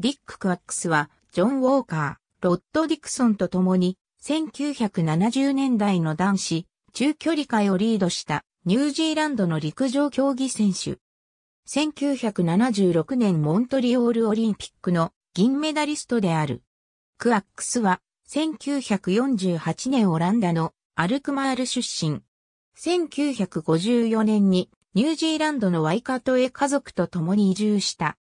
ディック・クワックスは、ジョン・ウォーカー、ロッド・ディクソンと共に、1970年代の男子、中距離界をリードしたニュージーランドの陸上競技選手。1976年モントリオールオリンピックの銀メダリストである。クワックスは1948年オランダのアルクマール出身。1954年にニュージーランドのワイカトへ家族と共に移住した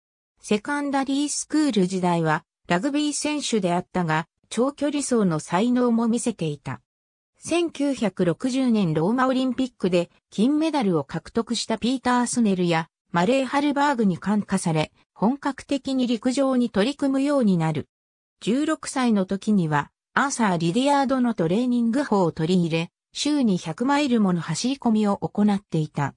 セカンダリースクール時代はラグビー選手であったが、長距離走の才能も見せていた。1960年ローマオリンピックで金メダルを獲得したピーター・スネルやマレー・ハルバーグに感化され、本格的に陸上に取り組むようになる。16歳の時には、アーサー・リディアードのトレーニング法を取り入れ、週に100マイルもの走り込みを行っていた。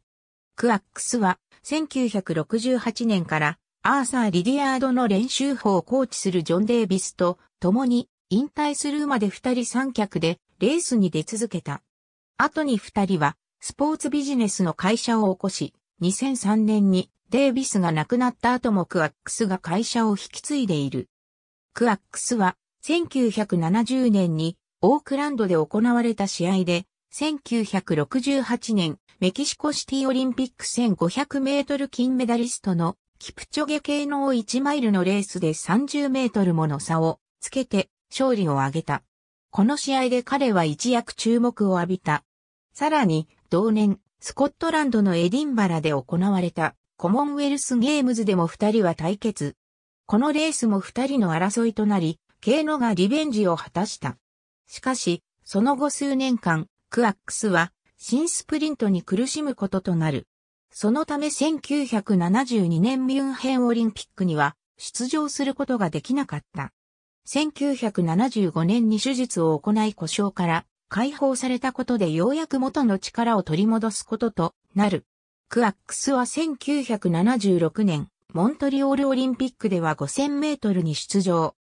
クアックスは1968年からアーサー・リディアードの練習法をコーチするジョン・デイビスと共に引退するまで二人三脚でレースに出続けた。後に二人はスポーツビジネスの会社を起こし、2003年にデイビスが亡くなった後もクアックスが会社を引き継いでいる。クアックスは1970年にオークランドで行われた試合で1968年メキシコシティオリンピック1500メートル金メダリストのキプチョゲ系の1マイルのレースで30メートルもの差をつけて勝利を挙げた。この試合で彼は一躍注目を浴びた。さらに、同年、スコットランドのエディンバラで行われたコモンウェルスゲームズでも二人は対決。このレースも二人の争いとなり、ケイノがリベンジを果たした。しかし、その後数年間、クアックスは新スプリントに苦しむこととなる。そのため1972年ミュンヘンオリンピックには出場することができなかった。1975年に手術を行い故障から解放されたことでようやく元の力を取り戻すこととなる。クアックスは1976年、モントリオールオリンピックでは5000メートルに出場。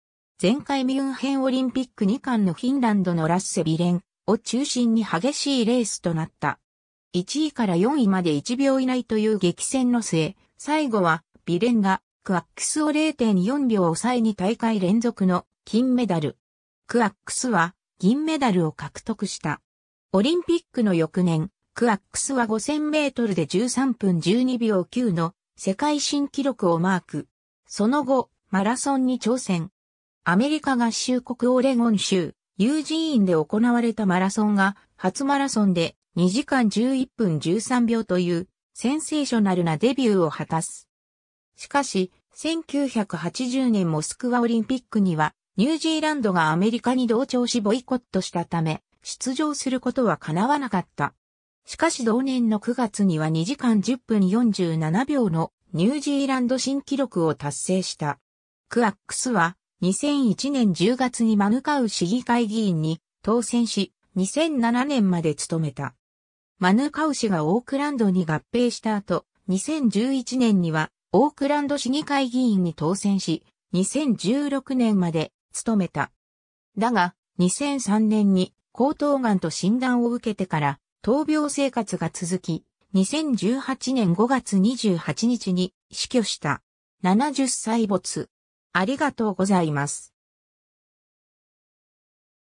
前回ミュンヘンオリンピック2冠のフィンランドのラッセビレンを中心に激しいレースとなった。1位から4位まで1秒以内という激戦の末、最後はビレンがクアックスを0.4秒抑えに大会連続の金メダル。クアックスは銀メダルを獲得した。オリンピックの翌年、クアックスは5000メートルで13分12秒9の世界新記録をマーク。その後、マラソンに挑戦。アメリカ合衆国オレゴン州、ユージーンで行われたマラソンが初マラソンで2時間11分13秒というセンセーショナルなデビューを果たす。しかし、1980年モスクワオリンピックにはニュージーランドがアメリカに同調しボイコットしたため、出場することは叶わなかった。しかし同年の9月には2時間10分47秒のニュージーランド新記録を達成した。クアックスは2001年10月にマヌかう市議会議員に当選し、2007年まで務めた。マヌカウ氏がオークランドに合併した後、2011年にはオークランド市議会議員に当選し、2016年まで務めた。だが、2003年に喉頭がんと診断を受けてから、闘病生活が続き、2018年5月28日に死去した。70歳没。ありがとうございます。